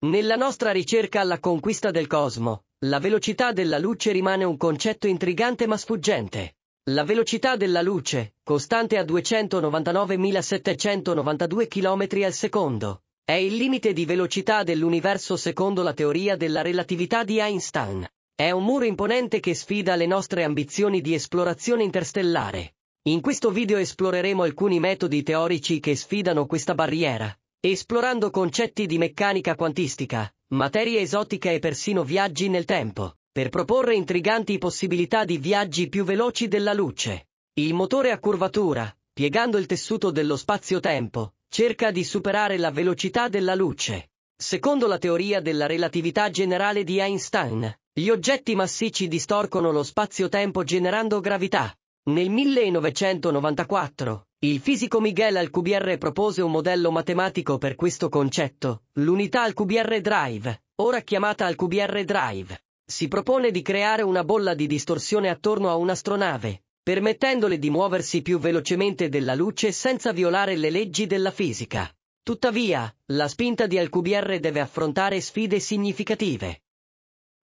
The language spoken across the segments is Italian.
Nella nostra ricerca alla conquista del cosmo, la velocità della luce rimane un concetto intrigante ma sfuggente. La velocità della luce, costante a 299.792 km al secondo, è il limite di velocità dell'universo secondo la teoria della relatività di Einstein. È un muro imponente che sfida le nostre ambizioni di esplorazione interstellare. In questo video esploreremo alcuni metodi teorici che sfidano questa barriera, esplorando concetti di meccanica quantistica, materia esotica e persino viaggi nel tempo, per proporre intriganti possibilità di viaggi più veloci della luce. Il motore a curvatura, piegando il tessuto dello spazio-tempo, cerca di superare la velocità della luce. Secondo la teoria della relatività generale di Einstein, gli oggetti massicci distorcono lo spazio-tempo generando gravità. Nel 1994, il fisico Miguel Alcubierre propose un modello matematico per questo concetto, l'unità Alcubierre Drive, ora chiamata Alcubierre Drive. Si propone di creare una bolla di distorsione attorno a un'astronave, permettendole di muoversi più velocemente della luce senza violare le leggi della fisica. Tuttavia, la spinta di Alcubierre deve affrontare sfide significative.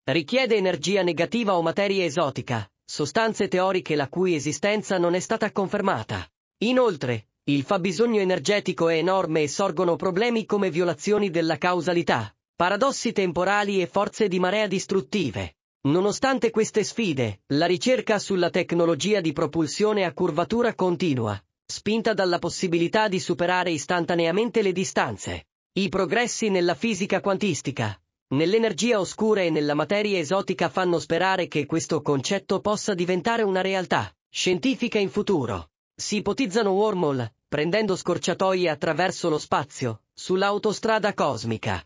Richiede energia negativa o materia esotica, sostanze teoriche la cui esistenza non è stata confermata. Inoltre, il fabbisogno energetico è enorme e sorgono problemi come violazioni della causalità, paradossi temporali e forze di marea distruttive. Nonostante queste sfide, la ricerca sulla tecnologia di propulsione a curvatura continua, spinta dalla possibilità di superare istantaneamente le distanze. I progressi nella fisica quantistica, nell'energia oscura e nella materia esotica fanno sperare che questo concetto possa diventare una realtà scientifica in futuro. Si ipotizzano wormhole, prendendo scorciatoie attraverso lo spazio, sull'autostrada cosmica.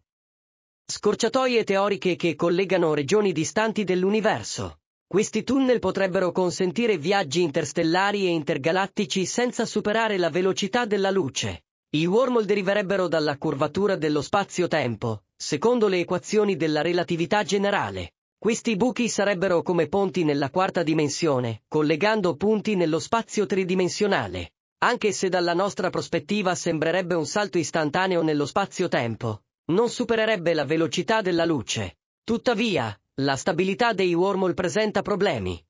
Scorciatoie teoriche che collegano regioni distanti dell'universo. Questi tunnel potrebbero consentire viaggi interstellari e intergalattici senza superare la velocità della luce. I wormhole deriverebbero dalla curvatura dello spazio-tempo, secondo le equazioni della relatività generale. Questi buchi sarebbero come ponti nella quarta dimensione, collegando punti nello spazio tridimensionale. Anche se dalla nostra prospettiva sembrerebbe un salto istantaneo nello spazio-tempo, non supererebbe la velocità della luce. Tuttavia, la stabilità dei wormhole presenta problemi.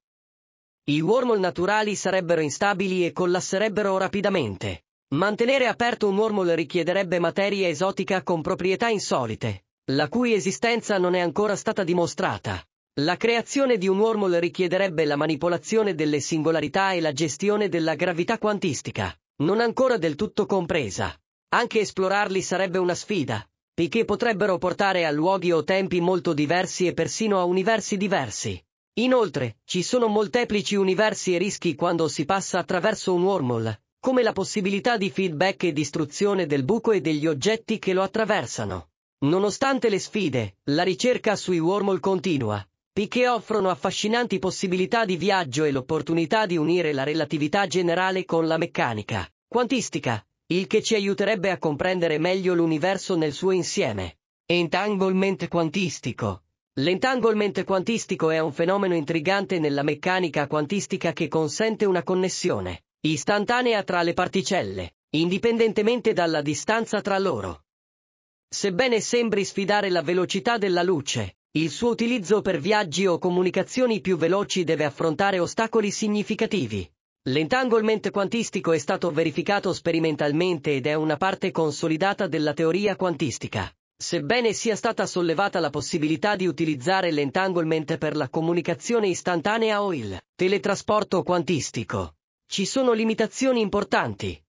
I wormhole naturali sarebbero instabili e collasserebbero rapidamente. Mantenere aperto un wormhole richiederebbe materia esotica con proprietà insolite, la cui esistenza non è ancora stata dimostrata. La creazione di un wormhole richiederebbe la manipolazione delle singolarità e la gestione della gravità quantistica, non ancora del tutto compresa. Anche esplorarli sarebbe una sfida, poiché potrebbero portare a luoghi o tempi molto diversi e persino a universi diversi. Inoltre, ci sono molteplici universi e rischi quando si passa attraverso un wormhole, come la possibilità di feedback e distruzione del buco e degli oggetti che lo attraversano. Nonostante le sfide, la ricerca sui wormhole continua, Picche offrono affascinanti possibilità di viaggio e l'opportunità di unire la relatività generale con la meccanica quantistica, il che ci aiuterebbe a comprendere meglio l'universo nel suo insieme. Entanglement quantistico. L'entanglement quantistico è un fenomeno intrigante nella meccanica quantistica che consente una connessione istantanea tra le particelle, indipendentemente dalla distanza tra loro. Sebbene sembri sfidare la velocità della luce, il suo utilizzo per viaggi o comunicazioni più veloci deve affrontare ostacoli significativi. L'entanglement quantistico è stato verificato sperimentalmente ed è una parte consolidata della teoria quantistica. Sebbene sia stata sollevata la possibilità di utilizzare l'entanglement per la comunicazione istantanea o il teletrasporto quantistico, ci sono limitazioni importanti.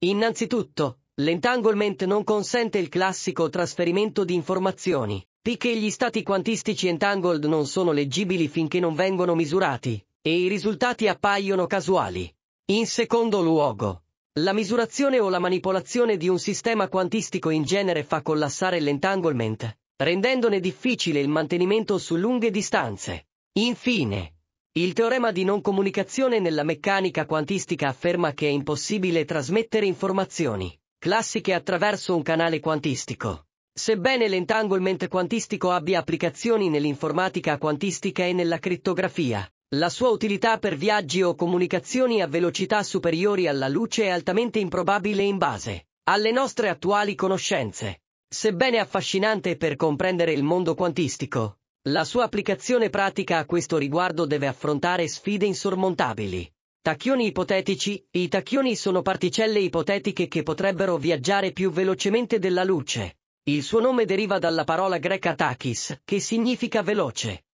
Innanzitutto, L'entanglement non consente il classico trasferimento di informazioni, poiché gli stati quantistici entangled non sono leggibili finché non vengono misurati, e i risultati appaiono casuali. In secondo luogo, la misurazione o la manipolazione di un sistema quantistico in genere fa collassare l'entanglement, rendendone difficile il mantenimento su lunghe distanze. Infine, il teorema di non comunicazione nella meccanica quantistica afferma che è impossibile trasmettere informazioni classiche attraverso un canale quantistico. Sebbene l'entanglement quantistico abbia applicazioni nell'informatica quantistica e nella crittografia, la sua utilità per viaggi o comunicazioni a velocità superiori alla luce è altamente improbabile in base alle nostre attuali conoscenze. Sebbene affascinante per comprendere il mondo quantistico, la sua applicazione pratica a questo riguardo deve affrontare sfide insormontabili. Tacchioni ipotetici, i tacchioni sono particelle ipotetiche che potrebbero viaggiare più velocemente della luce. Il suo nome deriva dalla parola greca tachis, che significa veloce.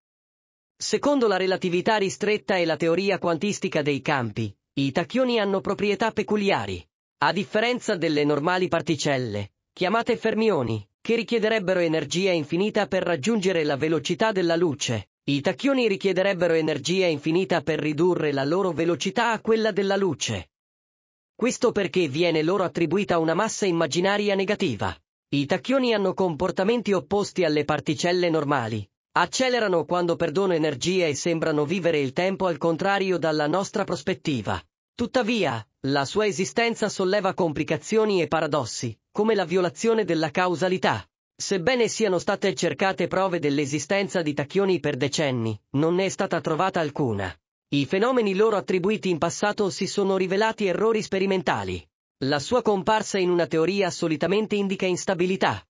Secondo la relatività ristretta e la teoria quantistica dei campi, i tacchioni hanno proprietà peculiari. A differenza delle normali particelle, chiamate fermioni, che richiederebbero energia infinita per raggiungere la velocità della luce, i tacchioni richiederebbero energia infinita per ridurre la loro velocità a quella della luce. Questo perché viene loro attribuita una massa immaginaria negativa. I tacchioni hanno comportamenti opposti alle particelle normali. Accelerano quando perdono energia e sembrano vivere il tempo al contrario dalla nostra prospettiva. Tuttavia, la sua esistenza solleva complicazioni e paradossi, come la violazione della causalità. Sebbene siano state cercate prove dell'esistenza di tacchioni per decenni, non ne è stata trovata alcuna. I fenomeni loro attribuiti in passato si sono rivelati errori sperimentali. La sua comparsa in una teoria solitamente indica instabilità.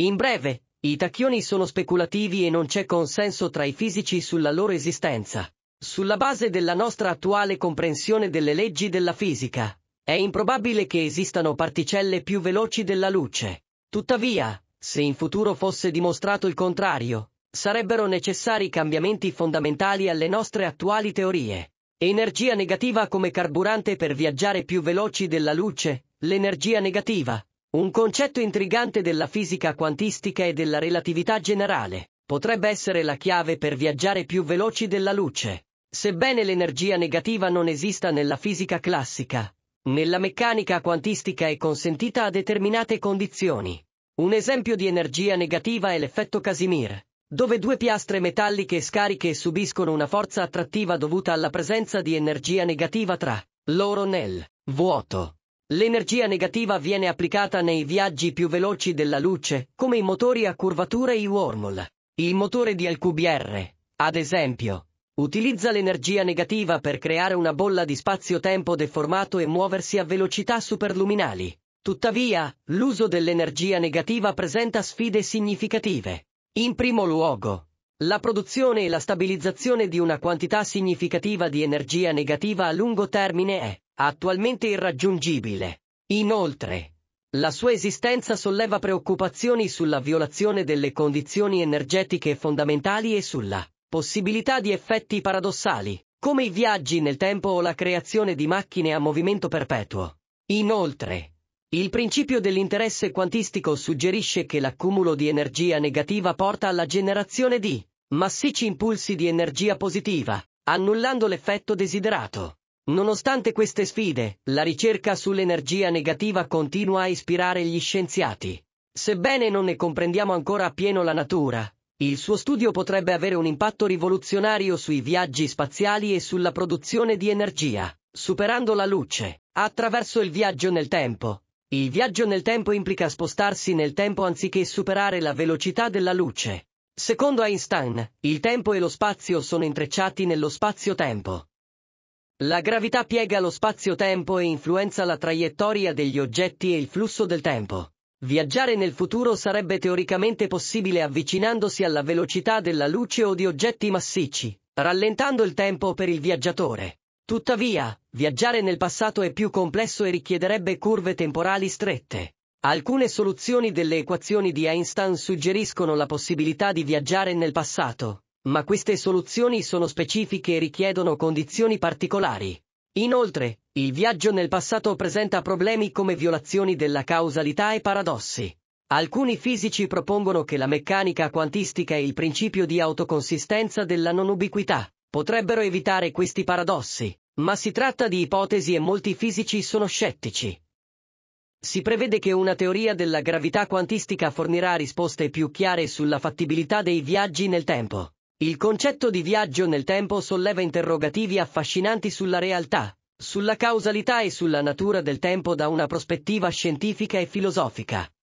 In breve, i tacchioni sono speculativi e non c'è consenso tra i fisici sulla loro esistenza. Sulla base della nostra attuale comprensione delle leggi della fisica, è improbabile che esistano particelle più veloci della luce. Tuttavia, se in futuro fosse dimostrato il contrario, sarebbero necessari cambiamenti fondamentali alle nostre attuali teorie. Energia negativa come carburante per viaggiare più veloci della luce, l'energia negativa, un concetto intrigante della fisica quantistica e della relatività generale, potrebbe essere la chiave per viaggiare più veloci della luce. Sebbene l'energia negativa non esista nella fisica classica, nella meccanica quantistica è consentita a determinate condizioni. Un esempio di energia negativa è l'effetto Casimir, dove due piastre metalliche scariche subiscono una forza attrattiva dovuta alla presenza di energia negativa tra loro nel vuoto. L'energia negativa viene applicata nei viaggi più veloci della luce, come i motori a curvatura e-wormhole. i Il motore di LQBR, ad esempio, utilizza l'energia negativa per creare una bolla di spazio-tempo deformato e muoversi a velocità superluminali. Tuttavia, l'uso dell'energia negativa presenta sfide significative. In primo luogo, la produzione e la stabilizzazione di una quantità significativa di energia negativa a lungo termine è attualmente irraggiungibile. Inoltre, la sua esistenza solleva preoccupazioni sulla violazione delle condizioni energetiche fondamentali e sulla possibilità di effetti paradossali, come i viaggi nel tempo o la creazione di macchine a movimento perpetuo. Inoltre, il principio dell'interesse quantistico suggerisce che l'accumulo di energia negativa porta alla generazione di massicci impulsi di energia positiva, annullando l'effetto desiderato. Nonostante queste sfide, la ricerca sull'energia negativa continua a ispirare gli scienziati. Sebbene non ne comprendiamo ancora appieno la natura, il suo studio potrebbe avere un impatto rivoluzionario sui viaggi spaziali e sulla produzione di energia, superando la luce, attraverso il viaggio nel tempo, il viaggio nel tempo implica spostarsi nel tempo anziché superare la velocità della luce. Secondo Einstein, il tempo e lo spazio sono intrecciati nello spazio-tempo. La gravità piega lo spazio-tempo e influenza la traiettoria degli oggetti e il flusso del tempo. Viaggiare nel futuro sarebbe teoricamente possibile avvicinandosi alla velocità della luce o di oggetti massicci, rallentando il tempo per il viaggiatore. Tuttavia, viaggiare nel passato è più complesso e richiederebbe curve temporali strette. Alcune soluzioni delle equazioni di Einstein suggeriscono la possibilità di viaggiare nel passato, ma queste soluzioni sono specifiche e richiedono condizioni particolari. Inoltre, il viaggio nel passato presenta problemi come violazioni della causalità e paradossi. Alcuni fisici propongono che la meccanica quantistica è il principio di autoconsistenza della non ubiquità potrebbero evitare questi paradossi, ma si tratta di ipotesi e molti fisici sono scettici. Si prevede che una teoria della gravità quantistica fornirà risposte più chiare sulla fattibilità dei viaggi nel tempo. Il concetto di viaggio nel tempo solleva interrogativi affascinanti sulla realtà, sulla causalità e sulla natura del tempo da una prospettiva scientifica e filosofica.